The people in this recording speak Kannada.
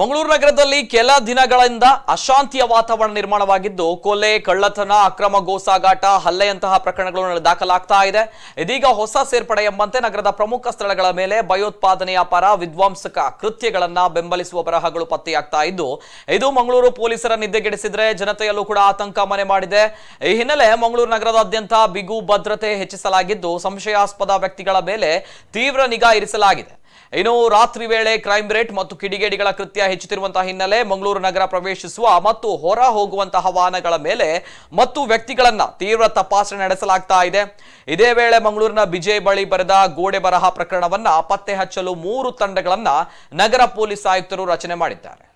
ಮಂಗಳೂರು ನಗರದಲ್ಲಿ ಕೆಲ ದಿನಗಳಿಂದ ಅಶಾಂತಿಯ ವಾತಾವರಣ ನಿರ್ಮಾಣವಾಗಿದ್ದು ಕೊಲೆ ಕಳ್ಳತನ ಅಕ್ರಮ ಗೋಸಾಗಾಟ ಹಲ್ಲೆಯಂತಹ ಪ್ರಕರಣಗಳು ದಾಖಲಾಗ್ತಾ ಇದೆ ಇದೀಗ ಹೊಸ ಸೇರ್ಪಡೆ ಎಂಬಂತೆ ನಗರದ ಪ್ರಮುಖ ಸ್ಥಳಗಳ ಮೇಲೆ ಭಯೋತ್ಪಾದನೆಯ ಪರ ವಿಧ್ವಂಸಕ ಕೃತ್ಯಗಳನ್ನು ಬೆಂಬಲಿಸುವ ಬರಹಗಳು ಪತ್ತೆಯಾಗ್ತಾ ಇದ್ದು ಇದು ಮಂಗಳೂರು ಪೊಲೀಸರ ನಿದ್ದೆಗೆಡಿಸಿದರೆ ಜನತೆಯಲ್ಲೂ ಕೂಡ ಆತಂಕ ಮನೆ ಮಾಡಿದೆ ಈ ಹಿನ್ನೆಲೆ ಮಂಗಳೂರು ನಗರದಾದ್ಯಂತ ಬಿಗು ಭದ್ರತೆ ಹೆಚ್ಚಿಸಲಾಗಿದ್ದು ಸಂಶಯಾಸ್ಪದ ವ್ಯಕ್ತಿಗಳ ಮೇಲೆ ತೀವ್ರ ನಿಗಾ ಇರಿಸಲಾಗಿದೆ ಇನ್ನು ರಾತ್ರಿ ವೇಳೆ ಕ್ರೈಮ್ ರೇಟ್ ಮತ್ತು ಕಿಡಿಗೇಡಿಗಳ ಕೃತ್ಯ ಹೆಚ್ಚುತ್ತಿರುವಂತಹ ಹಿನ್ನೆಲೆ ಮಂಗಳೂರು ನಗರ ಪ್ರವೇಶಿಸುವ ಮತ್ತು ಹೊರ ಹೋಗುವಂತಹ ವಾಹನಗಳ ಮೇಲೆ ಮತ್ತು ವ್ಯಕ್ತಿಗಳನ್ನ ತೀವ್ರ ತಪಾಸಣೆ ನಡೆಸಲಾಗ್ತಾ ಇದೆ ಇದೇ ವೇಳೆ ಮಂಗಳೂರಿನ ಬಿಜೆ ಬಳಿ ಬರೆದ ಗೋಡೆ ಬರಹ ಪ್ರಕರಣವನ್ನ ಪತ್ತೆ ಹಚ್ಚಲು ಮೂರು ತಂಡಗಳನ್ನ ನಗರ ಪೊಲೀಸ್ ಆಯುಕ್ತರು ರಚನೆ ಮಾಡಿದ್ದಾರೆ